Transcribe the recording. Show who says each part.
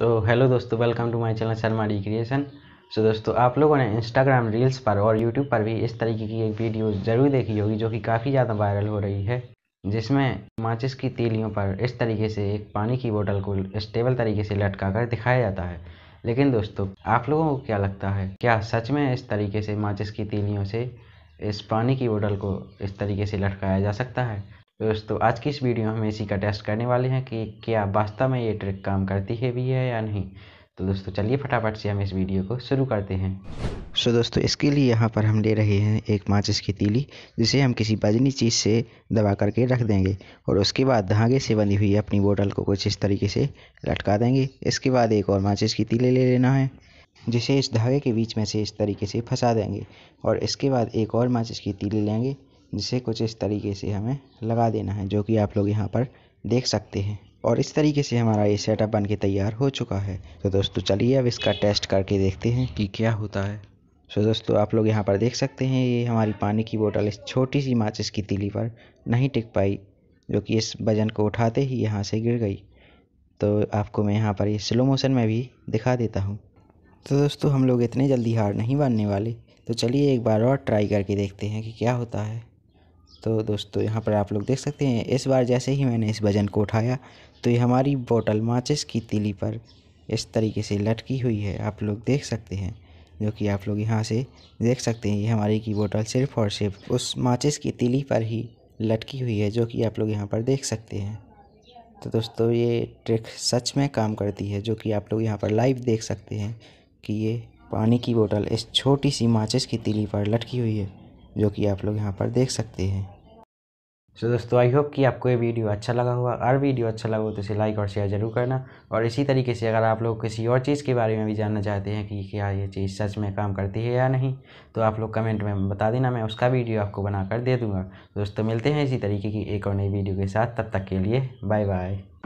Speaker 1: तो हेलो दोस्तों welcome to my channel Sharma D creation so दोस्तों आप लोगों ने इंस्टाग्राम रील्स पर और यूट्यूब पर भी इस तरीके की एक वीडियो ज़रूर देखी होगी जो कि काफ़ी ज़्यादा वायरल हो रही है जिसमें माचिस की तीलियों पर इस तरीके से एक पानी की बोतल को स्टेबल तरीके से लटका कर दिखाया जाता है लेकिन दोस्तों आप लोगों को क्या लगता है क्या सच में इस तरीके से माचिस की तीलियों से इस पानी की बोतल को इस तरीके से लटकाया जा सकता है दोस्तों आज की इस वीडियो में हम इसी का टेस्ट करने वाले हैं कि क्या वास्तव में ये ट्रिक काम करती है भी है या नहीं तो दोस्तों चलिए फटाफट से हम इस वीडियो को शुरू करते हैं सो so दोस्तों इसके लिए यहाँ पर हम ले रहे हैं एक माचिस की तीली जिसे हम किसी बजनी चीज़ से दबा करके रख देंगे और उसके बाद धागे से बंधी हुई अपनी बोतल को कुछ इस तरीके से लटका देंगे इसके बाद एक और माचिस की तीली ले लेना है जिसे इस धागे के बीच में से इस तरीके से फंसा देंगे और इसके बाद एक और माचिस की तीली लेंगे जिसे कुछ इस तरीके से हमें लगा देना है जो कि आप लोग यहाँ पर देख सकते हैं और इस तरीके से हमारा ये सेटअप बन के तैयार हो चुका है तो दोस्तों चलिए अब इसका टेस्ट करके देखते हैं कि क्या होता है सो तो दोस्तों आप लोग यहाँ पर देख सकते हैं ये हमारी पानी की बोतल इस छोटी सी माचिस की तीली पर नहीं टिक पाई जो कि इस वजन को उठाते ही यहाँ से गिर गई तो आपको मैं यहाँ पर ये स्लो मोशन में भी दिखा देता हूँ तो दोस्तों हम लोग इतने जल्दी हार नहीं मानने वाले तो चलिए एक बार और ट्राई करके देखते हैं कि क्या होता है तो दोस्तों यहाँ पर आप लोग देख सकते हैं इस बार जैसे ही मैंने इस वज़न को उठाया तो ये हमारी बोतल माचिस की तीली पर इस तरीके से लटकी हुई है आप लोग देख सकते हैं जो कि आप लोग यहाँ से देख सकते हैं ये हमारी की बोतल सिर्फ और सिर्फ उस माचिस की तीली पर ही लटकी हुई है जो कि आप लोग यहाँ पर देख सकते हैं तो दोस्तों ये ट्रिक सच में काम करती है जो कि आप लोग यहाँ पर लाइव देख सकते हैं कि ये पानी की बोतल इस छोटी सी माचिस की तीली पर लटकी हुई है जो कि आप लोग यहाँ पर देख सकते हैं सो so, दोस्तों आई होप कि आपको ये वीडियो अच्छा लगा होगा हर वीडियो अच्छा लगा हो तो इसे लाइक और शेयर ज़रूर करना और इसी तरीके से अगर आप लोग किसी और चीज़ के बारे में भी जानना चाहते हैं कि क्या ये चीज़ सच में काम करती है या नहीं तो आप लोग कमेंट में बता देना मैं उसका वीडियो आपको बना कर दे दूँगा दोस्तों मिलते हैं इसी तरीके की एक और नई वीडियो के साथ तब तक के लिए बाय बाय